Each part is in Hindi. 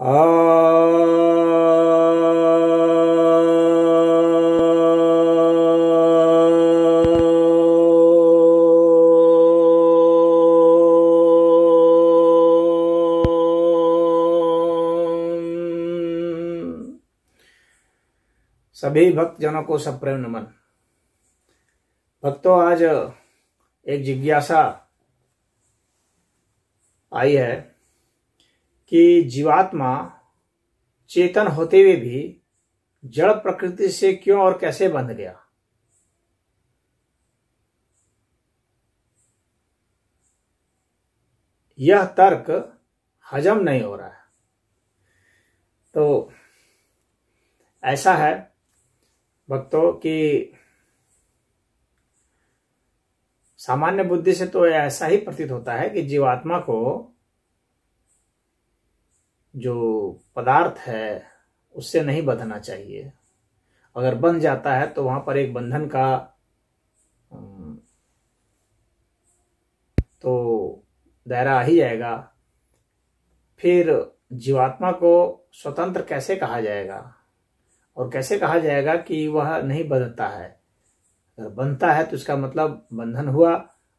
सभी जनों को सब प्रेम नमन भक्तों आज एक जिज्ञासा आई है कि जीवात्मा चेतन होते हुए भी जड़ प्रकृति से क्यों और कैसे बंध गया यह तर्क हजम नहीं हो रहा है तो ऐसा है भक्तों कि सामान्य बुद्धि से तो ऐसा ही प्रतीत होता है कि जीवात्मा को जो पदार्थ है उससे नहीं बंधना चाहिए अगर बन जाता है तो वहां पर एक बंधन का तो दायरा आ ही जाएगा फिर जीवात्मा को स्वतंत्र कैसे कहा जाएगा और कैसे कहा जाएगा कि वह नहीं बंधता है अगर बनता है तो इसका मतलब बंधन हुआ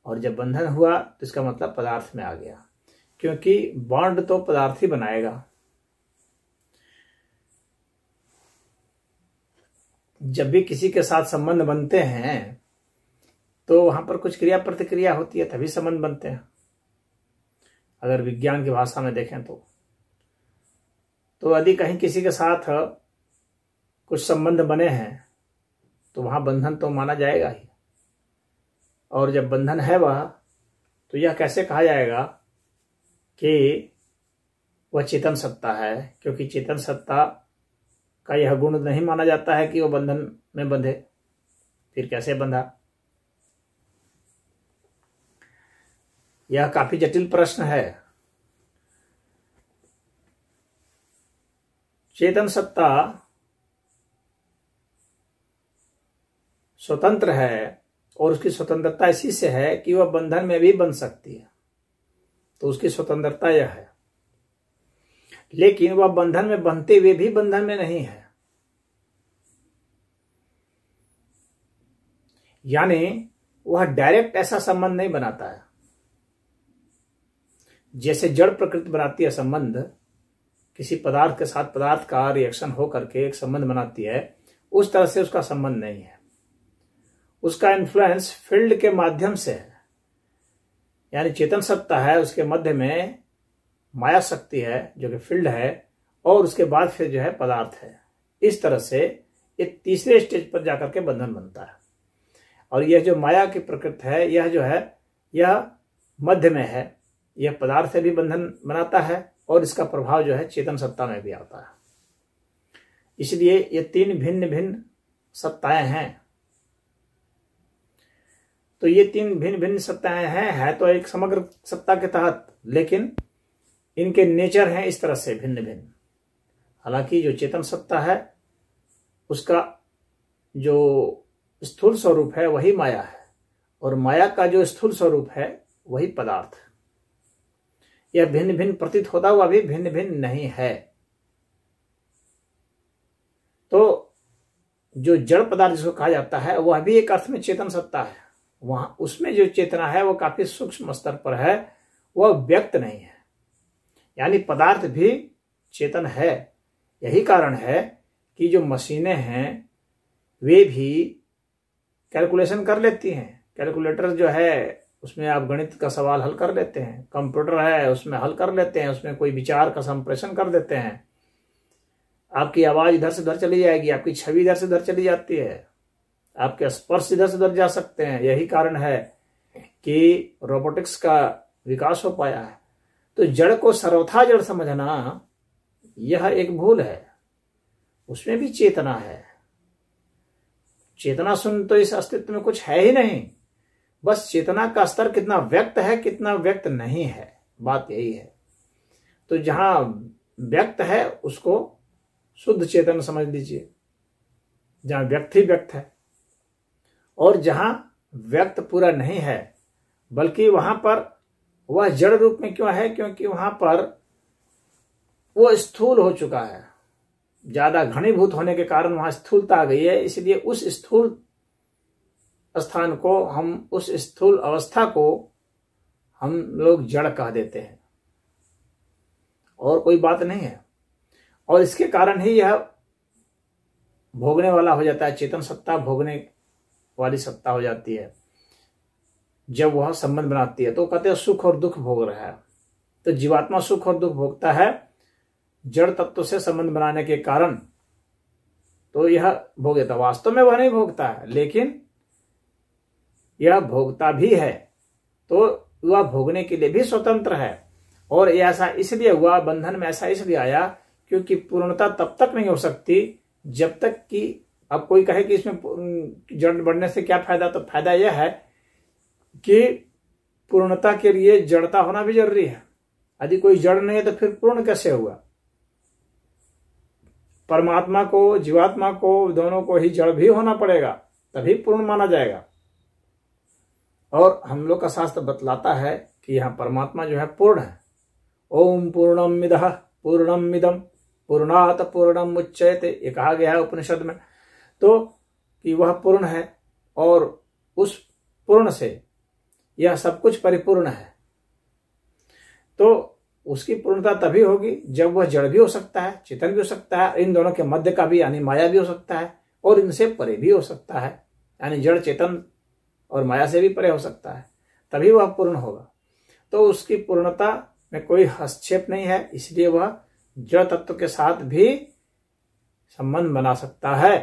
और जब बंधन हुआ तो इसका मतलब पदार्थ में आ गया क्योंकि बॉन्ड तो पदार्थ ही बनाएगा जब भी किसी के साथ संबंध बनते हैं तो वहां पर कुछ क्रिया प्रतिक्रिया होती है तभी संबंध बनते हैं अगर विज्ञान की भाषा में देखें तो तो यदि कहीं किसी के साथ कुछ संबंध बने हैं तो वहां बंधन तो माना जाएगा ही और जब बंधन है वह तो यह कैसे कहा जाएगा कि वह चेतन सत्ता है क्योंकि चेतन सत्ता का यह गुण नहीं माना जाता है कि वह बंधन में बंधे फिर कैसे बंधा यह काफी जटिल प्रश्न है चेतन सत्ता स्वतंत्र है और उसकी स्वतंत्रता इसी से है कि वह बंधन में भी बन सकती है तो उसकी स्वतंत्रता यह है लेकिन वह बंधन में बनते हुए भी बंधन में नहीं है यानी वह डायरेक्ट ऐसा संबंध नहीं बनाता है जैसे जड़ प्रकृति बनाती है संबंध किसी पदार्थ के साथ पदार्थ का रिएक्शन हो करके एक संबंध बनाती है उस तरह से उसका संबंध नहीं है उसका इन्फ्लुएंस फील्ड के माध्यम से है यानी चेतन सत्ता है उसके मध्य में माया शक्ति है जो कि फील्ड है और उसके बाद फिर जो है पदार्थ है इस तरह से ये तीसरे स्टेज पर जाकर के बंधन बनता है और यह जो माया की प्रकृति है यह जो है यह मध्य में है यह पदार्थ से भी बंधन बनाता है और इसका प्रभाव जो है चेतन सत्ता में भी आता है इसलिए ये तीन भिन्न भिन्न सत्ताएं हैं तो ये तीन भिन्न भिन्न सत्ताएं हैं है तो एक समग्र सत्ता के तहत लेकिन इनके नेचर हैं इस तरह से भिन्न भिन्न हालांकि जो चेतन सत्ता है उसका जो स्थूल स्वरूप है वही माया है और माया का जो स्थूल स्वरूप है वही पदार्थ यह भिन्न भिन्न प्रतीत होता हुआ भी भिन्न भिन्न नहीं है तो जो जड़ पदार्थ जिसको कहा जाता है वह भी एक अर्थ में चेतन सत्ता है वहां उसमें जो चेतना है वह काफी सूक्ष्म स्तर पर है वह व्यक्त नहीं है यानी पदार्थ भी चेतन है यही कारण है कि जो मशीनें हैं वे भी कैलकुलेशन कर लेती हैं कैलकुलेटर जो है उसमें आप गणित का सवाल हल कर लेते हैं कंप्यूटर है उसमें हल कर लेते हैं उसमें कोई विचार का संप्रेषण कर देते हैं आपकी आवाज़ इधर से उधर चली जाएगी आपकी छवि इधर से उधर चली जाती है आपके स्पर्श इधर से उधर जा सकते हैं यही कारण है कि रोबोटिक्स का विकास हो पाया है तो जड़ को सर्वथा जड़ समझना यह एक भूल है उसमें भी चेतना है चेतना सुन तो इस अस्तित्व में कुछ है ही नहीं बस चेतना का स्तर कितना व्यक्त है कितना व्यक्त नहीं है बात यही है तो जहां व्यक्त है उसको शुद्ध चेतन समझ लीजिए जहां व्यक्त ही व्यक्त है और जहां व्यक्त पूरा नहीं है बल्कि वहां पर वह जड़ रूप में क्यों है क्योंकि वहां पर वो स्थूल हो चुका है ज्यादा घनीभूत होने के कारण वहां स्थूलता आ गई है इसलिए उस स्थूल स्थान को हम उस स्थूल अवस्था को हम लोग जड़ कह देते हैं और कोई बात नहीं है और इसके कारण ही यह भोगने वाला हो जाता है चेतन सत्ता भोगने वाली सत्ता हो जाती है जब वह संबंध बनाती है तो कहते हैं सुख और दुख भोग रहा है तो जीवात्मा सुख और दुख भोगता है जड़ तत्व से संबंध बनाने के कारण तो यह भोगता वास्तव में वह नहीं भोगता है लेकिन यह भोगता भी है तो वह भोगने के लिए भी स्वतंत्र है और ऐसा इसलिए हुआ बंधन में ऐसा इसलिए आया क्योंकि पूर्णता तब तक नहीं हो सकती जब तक कि अब कोई कहे कि इसमें जड़ बढ़ने से क्या फायदा तो फायदा यह है कि पूर्णता के लिए जड़ता होना भी जरूरी है यदि कोई जड़ नहीं है तो फिर पूर्ण कैसे हुआ परमात्मा को जीवात्मा को दोनों को ही जड़ भी होना पड़ेगा तभी पूर्ण माना जाएगा और हम लोग का शास्त्र बतलाता है कि यहां परमात्मा जो है पूर्ण है ओम पूर्णम मिद पूर्णम मिदम पूर्णात पूर्णम उच्चैत ये कहा गया है उपनिषद में तो कि वह पूर्ण है और उस पूर्ण से यह सब कुछ परिपूर्ण है तो उसकी पूर्णता तभी होगी जब वह जड़ भी हो सकता है चेतन भी हो सकता है इन दोनों के मध्य का भी यानी माया भी हो सकता है और इनसे परे भी हो सकता है यानी जड़ चेतन और माया से भी परे हो सकता है तभी वह पूर्ण होगा तो उसकी पूर्णता में कोई हस्तक्षेप नहीं है इसलिए वह जड़ तत्व के साथ भी संबंध बना सकता है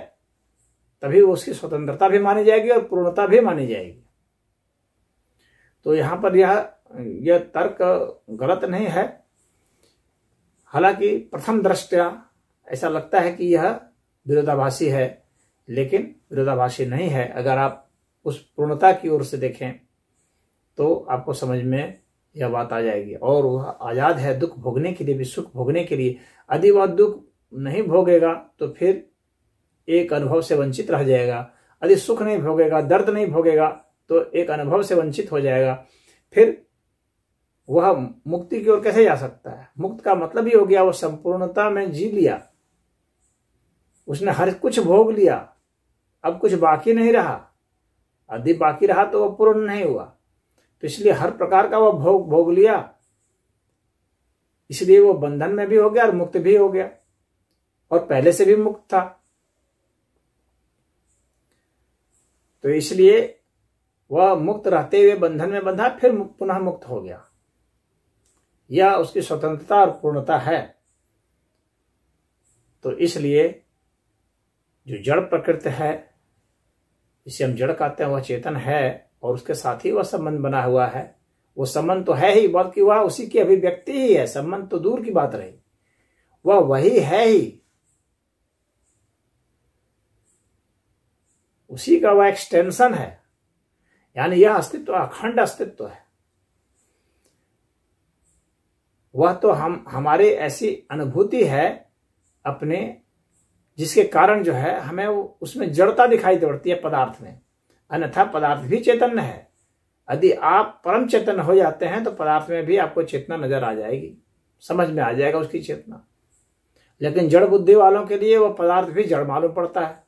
तभी उसकी स्वतंत्रता भी मानी जाएगी और पूर्णता भी मानी जाएगी तो यहां पर यह यह तर्क गलत नहीं है हालांकि प्रथम दृष्टया ऐसा लगता है कि यह विरोधाभासी है लेकिन विरोधाभासी नहीं है अगर आप उस पूर्णता की ओर से देखें तो आपको समझ में यह बात आ जाएगी और वह आज़ाद है दुख भोगने के लिए भी सुख भोगने के लिए यदि वह दुख नहीं भोगेगा तो फिर एक अनुभव से वंचित रह जाएगा यदि सुख नहीं भोगेगा दर्द नहीं भोगेगा तो एक अनुभव से वंचित हो जाएगा फिर वह मुक्ति की ओर कैसे जा सकता है मुक्त का मतलब ही हो गया वह संपूर्णता में जी लिया उसने हर कुछ भोग लिया अब कुछ बाकी नहीं रहा यदि बाकी रहा तो वह पूर्ण नहीं हुआ तो इसलिए हर प्रकार का वह भोग भोग लिया इसलिए वो बंधन में भी हो गया और मुक्त भी हो गया और पहले से भी मुक्त था तो इसलिए वह मुक्त रहते हुए बंधन में बंधा फिर पुनः मुक्त हो गया यह उसकी स्वतंत्रता और पूर्णता है तो इसलिए जो जड़ प्रकृति है इसे हम जड़ कहते हैं वह चेतन है और उसके साथ ही वह संबंध बना हुआ है वो संबंध तो है ही बल्कि वह उसी की अभिव्यक्ति ही है संबंध तो दूर की बात रही वह वही है ही उसी का वह एक्सटेंशन है यानी यह अस्तित्व अखंड अस्तित्व है वह तो हम हमारे ऐसी अनुभूति है अपने जिसके कारण जो है हमें उसमें जड़ता दिखाई पड़ती है पदार्थ में अन्यथा पदार्थ भी चेतन है यदि आप परम चेतन हो जाते हैं तो पदार्थ में भी आपको चेतना नजर आ जाएगी समझ में आ जाएगा उसकी चेतना लेकिन जड़ बुद्धि वालों के लिए वह पदार्थ भी जड़ मालूम पड़ता है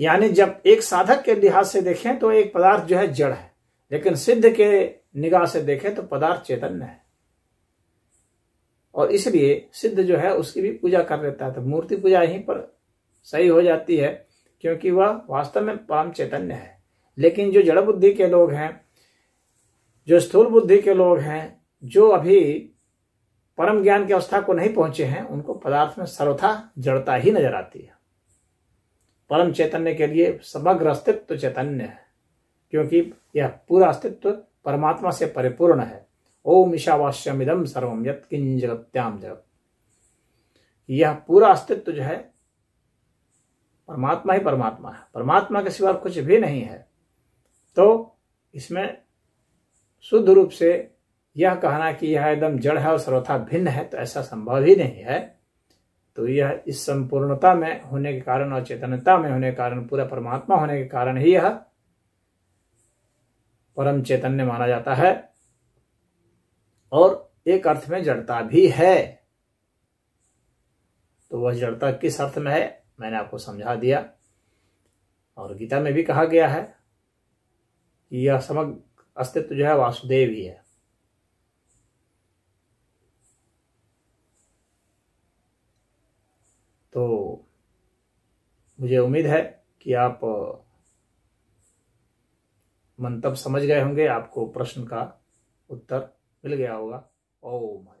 यानी जब एक साधक के लिहाज से देखें तो एक पदार्थ जो है जड़ है लेकिन सिद्ध के निगाह से देखें तो पदार्थ चैतन्य है और इसलिए सिद्ध जो है उसकी भी पूजा कर लेता है तो मूर्ति पूजा यहीं पर सही हो जाती है क्योंकि वह वास्तव में परम चैतन्य है लेकिन जो जड़ बुद्धि के लोग हैं जो स्थूल बुद्धि के लोग हैं जो अभी परम ज्ञान की अवस्था को नहीं पहुंचे हैं उनको पदार्थ में सर्वथा जड़ता ही नजर आती है परम चैतन्य के लिए समग्र अस्तित्व चैतन्य है क्योंकि यह पूरा अस्तित्व परमात्मा से परिपूर्ण है ओम ईशावास्यम इदम सर्व जगत्याम जगत यह पूरा अस्तित्व जो है परमात्मा ही परमात्मा है परमात्मा के सिवा कुछ भी नहीं है तो इसमें शुद्ध रूप से यह कहना कि यह एकदम जड़ है और सर्वथा भिन्न है तो ऐसा संभव ही नहीं है तो यह इस संपूर्णता में होने के कारण और चेतनता में होने के कारण पूरा परमात्मा होने के कारण ही यह परम चैतन्य माना जाता है और एक अर्थ में जड़ता भी है तो वह जड़ता किस अर्थ में है मैंने आपको समझा दिया और गीता में भी कहा गया है कि यह समग्र अस्तित्व जो है वासुदेव ही है मुझे उम्मीद है कि आप मंतव समझ गए होंगे आपको प्रश्न का उत्तर मिल गया होगा माय